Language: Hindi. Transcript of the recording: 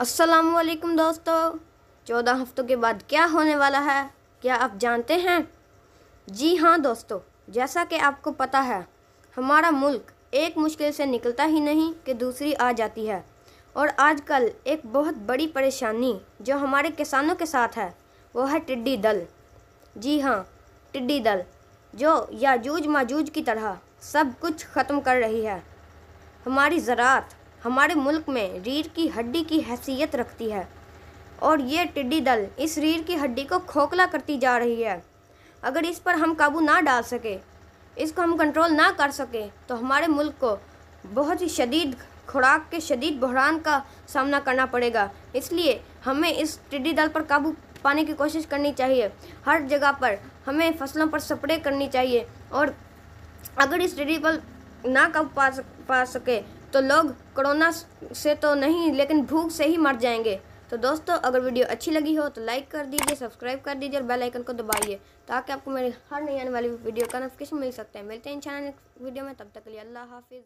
वालेकुम दोस्तों चौदह हफ्तों के बाद क्या होने वाला है क्या आप जानते हैं जी हाँ दोस्तों जैसा कि आपको पता है हमारा मुल्क एक मुश्किल से निकलता ही नहीं कि दूसरी आ जाती है और आजकल एक बहुत बड़ी परेशानी जो हमारे किसानों के साथ है वो है टिड्डी दल जी हाँ टिड्डी दल जो याजूज माजूज की तरह सब कुछ ख़त्म कर रही है हमारी ज़रात हमारे मुल्क में रीढ़ की हड्डी की हैसियत रखती है और ये टिड्डी दल इस रीढ़ की हड्डी को खोखला करती जा रही है अगर इस पर हम काबू ना डाल सके इसको हम कंट्रोल ना कर सके तो हमारे मुल्क को बहुत ही शदीद खुराक के शदीद बहरान का सामना करना पड़ेगा इसलिए हमें इस टिड्डी दल पर काबू पाने की कोशिश करनी चाहिए हर जगह पर हमें फसलों पर स्प्रे करनी चाहिए और अगर इस टिड्डी पर ना काबू पा सक, पा सके तो लोग कोरोना से तो नहीं लेकिन भूख से ही मर जाएंगे तो दोस्तों अगर वीडियो अच्छी लगी हो तो लाइक कर दीजिए सब्सक्राइब कर दीजिए और बेल आइकन को दबाइए ताकि आपको मेरी हर नई आने वाली वीडियो का नोटिफिकेशन मिल सकता है मिलते हैं इंशाल्लाह नेक्स्ट वीडियो में तब तक के लिए अल्लाह हाफिज़